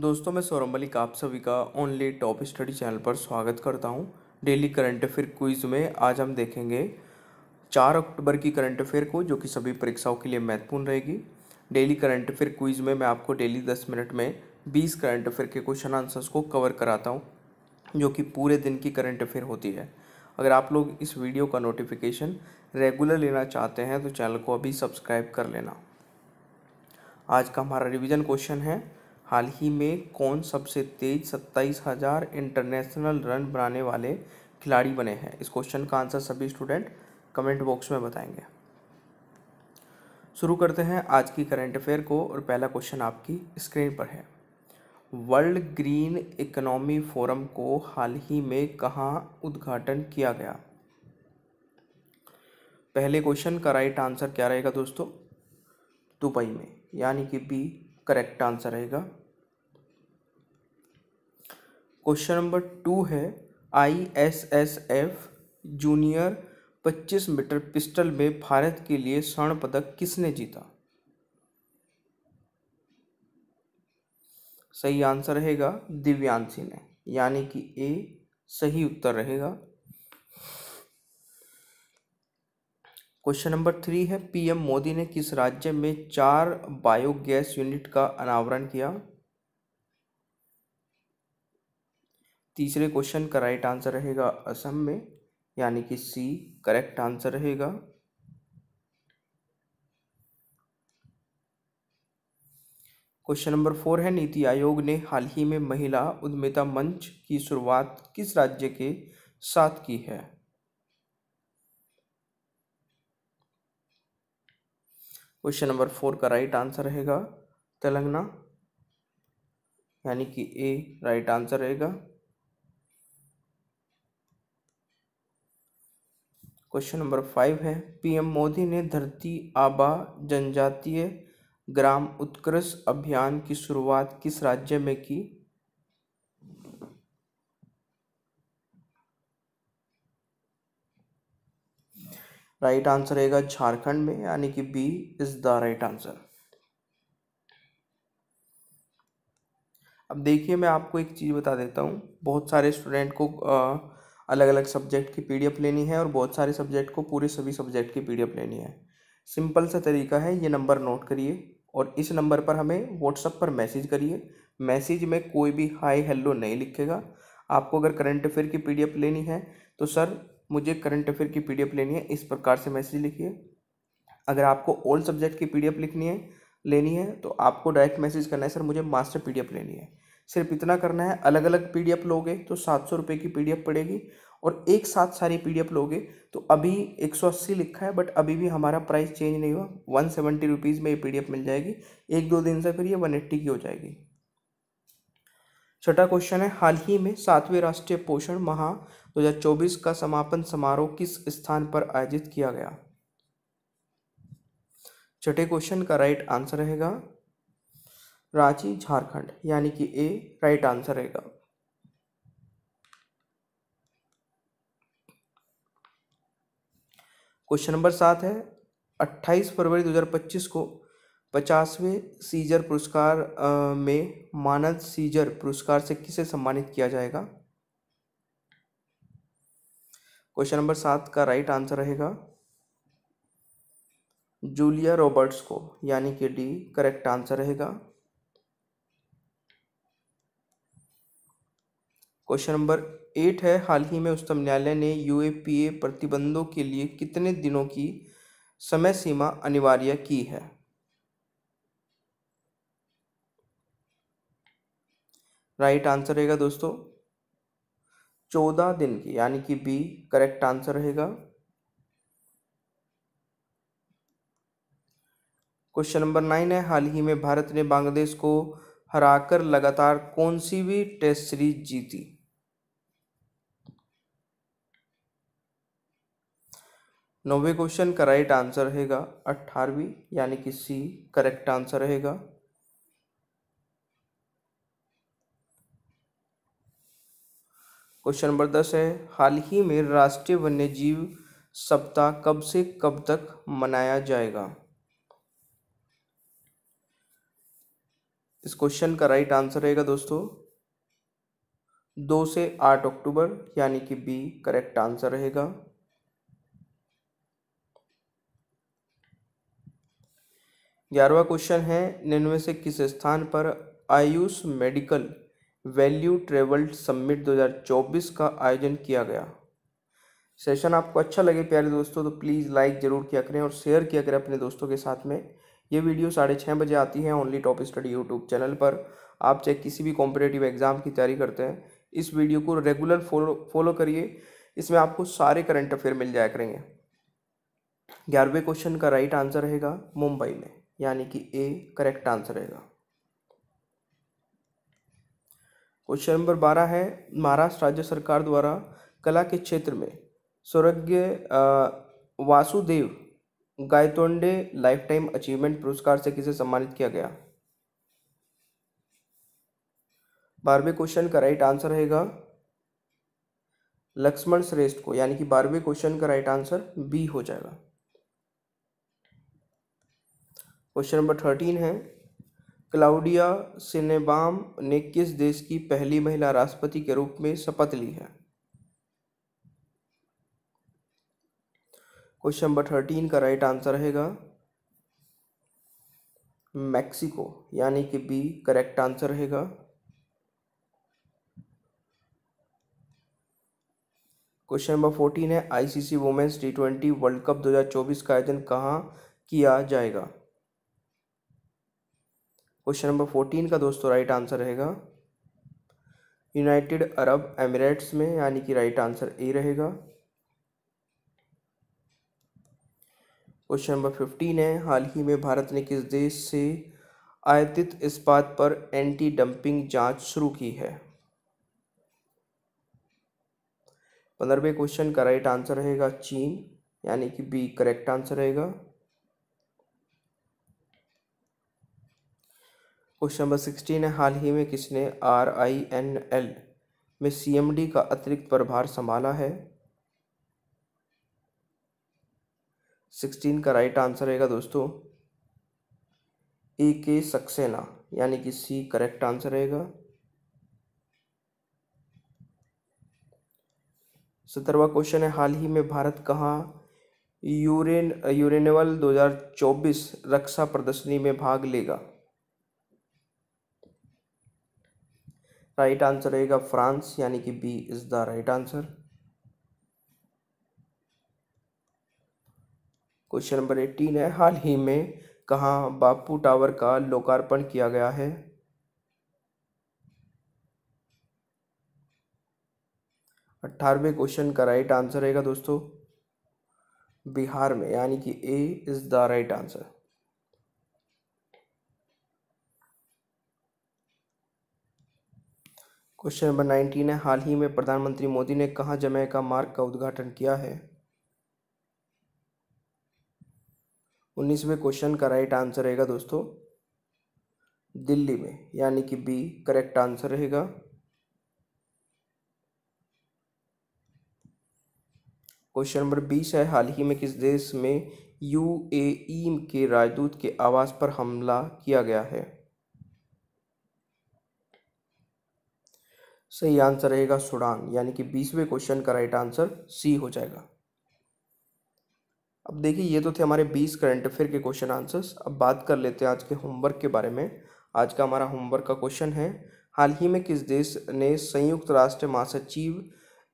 दोस्तों मैं सौरभ मलिक आप सभी का ओनली टॉप स्टडी चैनल पर स्वागत करता हूं डेली करंट अफेयर क्विज में आज हम देखेंगे चार अक्टूबर की करंट अफेयर को जो कि सभी परीक्षाओं के लिए महत्वपूर्ण रहेगी डेली करंट अफेयर क्विज में मैं आपको डेली दस मिनट में बीस करंट अफेयर के क्वेश्चन आंसर्स को कवर कराता हूँ जो कि पूरे दिन की करंट अफेयर होती है अगर आप लोग इस वीडियो का नोटिफिकेशन रेगुलर लेना चाहते हैं तो चैनल को अभी सब्सक्राइब कर लेना आज का हमारा रिविज़न क्वेश्चन है हाल ही में कौन सबसे तेज सत्ताईस हज़ार इंटरनेशनल रन बनाने वाले खिलाड़ी बने हैं इस क्वेश्चन का आंसर सभी स्टूडेंट कमेंट बॉक्स में बताएंगे शुरू करते हैं आज की करंट अफेयर को और पहला क्वेश्चन आपकी स्क्रीन पर है वर्ल्ड ग्रीन इकोनॉमी फोरम को हाल ही में कहाँ उद्घाटन किया गया पहले क्वेश्चन का राइट आंसर क्या रहेगा दोस्तों दुबई में यानी कि बी करेक्ट आंसर रहेगा क्वेश्चन नंबर टू है I S S F junior पच्चीस मीटर पिस्टल में भारत के लिए स्वर्ण पदक किसने जीता सही आंसर रहेगा दिव्यांशी ने यानी कि ए सही उत्तर रहेगा क्वेश्चन नंबर थ्री है पीएम मोदी ने किस राज्य में चार बायोगैस यूनिट का अनावरण किया तीसरे क्वेश्चन का राइट आंसर रहेगा असम में यानी कि सी करेक्ट आंसर रहेगा क्वेश्चन नंबर फोर है नीति आयोग ने हाल ही में महिला उद्यमिता मंच की शुरुआत किस राज्य के साथ की है क्वेश्चन नंबर फोर का राइट आंसर रहेगा तेलंगाना यानी कि ए राइट आंसर रहेगा क्वेश्चन नंबर फाइव है पीएम मोदी ने धरती आबा जनजातीय ग्राम उत्कृष्ट अभियान की शुरुआत किस राज्य में की राइट आंसर रहेगा झारखंड में यानी कि B is the right answer अब देखिए मैं आपको एक चीज़ बता देता हूँ बहुत सारे स्टूडेंट को आ, अलग अलग सब्जेक्ट की पीडीएफ लेनी है और बहुत सारे सब्जेक्ट को पूरे सभी सब्जेक्ट की पीडीएफ लेनी है सिंपल सा तरीका है ये नंबर नोट करिए और इस नंबर पर हमें व्हाट्सअप पर मैसेज करिए मैसेज में कोई भी हाय हेलो नहीं लिखेगा आपको अगर करंट अफेयर की पी लेनी है तो सर मुझे करंट अफेयर की पी लेनी है इस प्रकार से मैसेज लिखिए अगर आपको ओल्ड सब्जेक्ट की पी लिखनी है लेनी है तो आपको डायरेक्ट मैसेज करना है सर मुझे मास्टर पी लेनी है सिर्फ इतना करना है अलग अलग पी लोगे तो सात सौ की पी पड़ेगी और एक साथ सारी पी लोगे तो अभी एक लिखा है बट अभी भी हमारा प्राइस चेंज नहीं हुआ वन सेवेंटी रुपीज़ में ये पी मिल जाएगी एक दो दिन से फिर ये वन एट्टी की हो जाएगी छठा क्वेश्चन है हाल ही में सातवें राष्ट्रीय पोषण माह 2024 का समापन समारोह किस स्थान पर आयोजित किया गया छठे क्वेश्चन का राइट आंसर रहेगा रांची झारखंड यानी कि ए राइट आंसर रहेगा क्वेश्चन नंबर सात है 28 फरवरी 2025 को पचासवें सीजर पुरस्कार में मानद सीजर पुरस्कार से किसे सम्मानित किया जाएगा क्वेश्चन नंबर सात का राइट आंसर रहेगा जूलिया रॉबर्ट्स को यानी कि डी करेक्ट आंसर रहेगा क्वेश्चन नंबर एट है हाल ही में उच्चतम न्यायालय ने यू प्रतिबंधों के लिए कितने दिनों की समय सीमा अनिवार्य की है राइट आंसर रहेगा दोस्तों चौदह दिन की यानी कि बी करेक्ट आंसर रहेगा क्वेश्चन नंबर नाइन है हाल ही में भारत ने बांग्लादेश को हराकर लगातार कौन सी भी टेस्ट सीरीज जीती नौवे क्वेश्चन का राइट आंसर रहेगा अट्ठारहवीं यानी कि सी करेक्ट आंसर रहेगा क्वेश्चन नंबर दस है हाल ही में राष्ट्रीय वन्यजीव सप्ताह कब से कब तक मनाया जाएगा इस क्वेश्चन का राइट आंसर रहेगा दोस्तों दो से आठ अक्टूबर यानी कि बी करेक्ट आंसर रहेगा ग्यारहवा क्वेश्चन है निन्वे से किस स्थान पर AYUSH medical value travel summit 2024 का आयोजन किया गया सेशन आपको अच्छा लगे प्यारे दोस्तों तो प्लीज़ लाइक ज़रूर किया करें और शेयर किया करें अपने दोस्तों के साथ में ये वीडियो साढ़े छः बजे आती है only top study YouTube channel पर आप चाहे किसी भी कॉम्पिटेटिव एग्ज़ाम की तैयारी करते हैं इस वीडियो को रेगुलर फॉलो फॉलो करिए इसमें आपको सारे करंट अफेयर मिल जाया करेंगे ग्यारहवें क्वेश्चन का राइट आंसर रहेगा मुंबई में यानी कि ए करेक्ट आंसर रहेगा क्वेश्चन नंबर बारह है महाराष्ट्र राज्य सरकार द्वारा कला के क्षेत्र में स्वर्गीय Vasudev Gaitonde life time achievement पुरस्कार से किसे सम्मानित किया गया बारहवें क्वेश्चन का राइट आंसर रहेगा लक्ष्मण श्रेष्ठ को यानी कि बारहवें क्वेश्चन का राइट आंसर बी हो जाएगा क्वेश्चन नंबर थर्टीन है क्लाउडिया सिनेबाम ने किस देश की पहली महिला राष्ट्रपति के रूप में शपथ ली है क्वेश्चन नंबर थर्टीन का राइट आंसर रहेगा मैक्सिको यानी कि बी करेक्ट आंसर रहेगा क्वेश्चन नंबर फोर्टीन है ICC women's T twenty world cup 2024 का आयोजन कहाँ किया जाएगा क्वेश्चन नंबर फोर्टीन का दोस्तों राइट आंसर रहेगा यूनाइटेड अरब एमिरेट्स में यानी कि राइट आंसर ए रहेगा क्वेश्चन नंबर फिफ्टीन है हाल ही में भारत ने किस देश से आयतित इस्पात पर एंटी डंपिंग जांच शुरू की है पंद्रहवें क्वेश्चन का राइट आंसर रहेगा चीन यानी कि बी करेक्ट आंसर रहेगा क्वेश्चन नंबर सिक्सटीन है हाल ही में किसने आर आई एन एल में सी एम डी का अतिरिक्त प्रभार संभाला है सिक्सटीन का राइट आंसर रहेगा दोस्तों ए के सक्सेना यानी कि सी करेक्ट आंसर रहेगा सत्रहवा क्वेश्चन है हाल ही में भारत कहाँ यूरेन यूरेनवल 2024 रक्षा प्रदर्शनी में भाग लेगा राइट आंसर रहेगा फ्रांस यानी कि B is the right answer question number eighteen है हाल ही में कहा बापू टावर का लोकार्पण किया गया है अट्ठारहवें क्वेश्चन का राइट आंसर रहेगा दोस्तों बिहार में यानी कि A is the right answer question number nineteen है हाल ही में प्रधानमंत्री मोदी ने कहाँ जमैका मार्ग का उद्घाटन किया है उन्नीसवें क्वेश्चन का राइट आंसर रहेगा दोस्तों दिल्ली में यानी कि बी करेक्ट आंसर रहेगा क्वेश्चन नंबर बीस है हाल ही में किस देश में यूएई के राजदूत के आवास पर हमला किया गया है सही आंसर रहेगा सुडान यानी कि बीसवें क्वेश्चन का राइट आंसर सी हो जाएगा अब देखिए ये तो थे हमारे बीस करंट अफेयर के क्वेश्चन आंसर्स अब बात कर लेते हैं आज के होमवर्क के बारे में आज का हमारा होमवर्क का क्वेश्चन है हाल ही में किस देश ने संयुक्त राष्ट्र महासचिव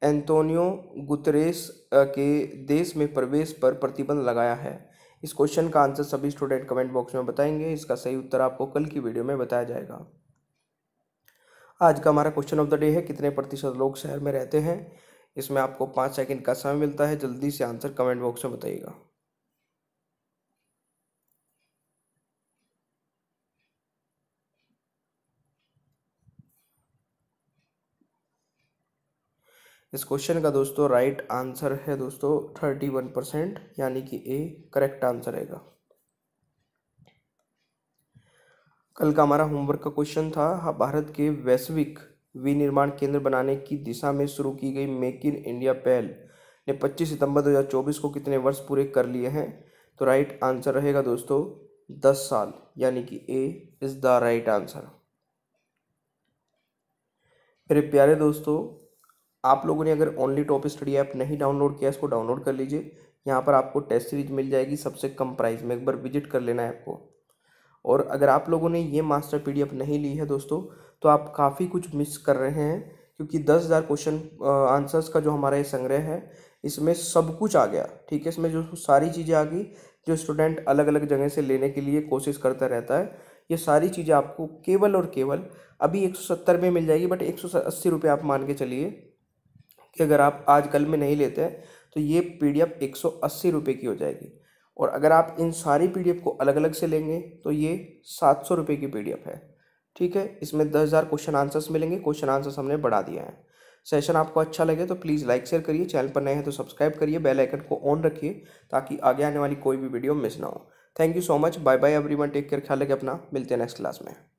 एंतोनियो गुतरेस के देश में प्रवेश पर प्रतिबंध लगाया है इस क्वेश्चन का आंसर सभी स्टूडेंट कमेंट बॉक्स में बताएंगे इसका सही उत्तर आपको कल की वीडियो में बताया जाएगा आज का हमारा क्वेश्चन ऑफ द डे है कितने प्रतिशत लोग शहर में रहते हैं इसमें आपको पाँच सेकंड का समय मिलता है जल्दी से आंसर कमेंट बॉक्स में बताइएगा इस क्वेश्चन का दोस्तों राइट आंसर है दोस्तों थर्टी वन परसेंट यानी कि ए करेक्ट आंसर रहेगा कल का हमारा होमवर्क का क्वेश्चन था हाँ भारत के वैश्विक विनिर्माण केंद्र बनाने की दिशा में शुरू की गई मेक इन इंडिया पहल ने 25 सितंबर 2024 को कितने वर्ष पूरे कर लिए हैं तो राइट आंसर रहेगा दोस्तों दस साल यानी कि A is the right answer मेरे प्यारे दोस्तों आप लोगों ने अगर ओनली टॉप स्टडी ऐप नहीं डाउनलोड किया इसको डाउनलोड कर लीजिए यहाँ पर आपको टेस्ट सीरीज मिल जाएगी सबसे कम प्राइस में एक बार विजिट कर लेना है आपको और अगर आप लोगों ने ये मास्टर पी नहीं ली है दोस्तों तो आप काफ़ी कुछ मिस कर रहे हैं क्योंकि दस हज़ार क्वेश्चन आंसर्स का जो हमारा ये संग्रह है इसमें सब कुछ आ गया ठीक है इसमें जो सारी चीज़ें आ गई जो स्टूडेंट अलग अलग जगह से लेने के लिए कोशिश करता रहता है ये सारी चीज़ें आपको केवल और केवल अभी एक सौ सत्तर में मिल जाएगी बट एक सौ अस्सी रुपये आप मान के चलिए कि अगर आप आज कल में नहीं लेते हैं तो ये पी डी एफ एक सौ अस्सी रुपये की हो जाएगी और अगर आप इन सारी पी को अलग अलग से लेंगे तो ये सात सौ रुपये की पी है ठीक है इसमें दस हज़ार क्वेश्चन आंसर्स मिलेंगे क्वेश्चन आंसर्स हमने बढ़ा दिया है सेशन आपको अच्छा लगे तो प्लीज़ लाइक शेयर करिए चैनल पर नए हैं तो सब्सक्राइब करिए बेल आइकन को ऑन रखिए ताकि आगे आने वाली कोई भी वीडियो मिस ना हो thank you so much bye bye everyone take care ख्याल रखें अपना मिलते हैं नेक्स्ट क्लास में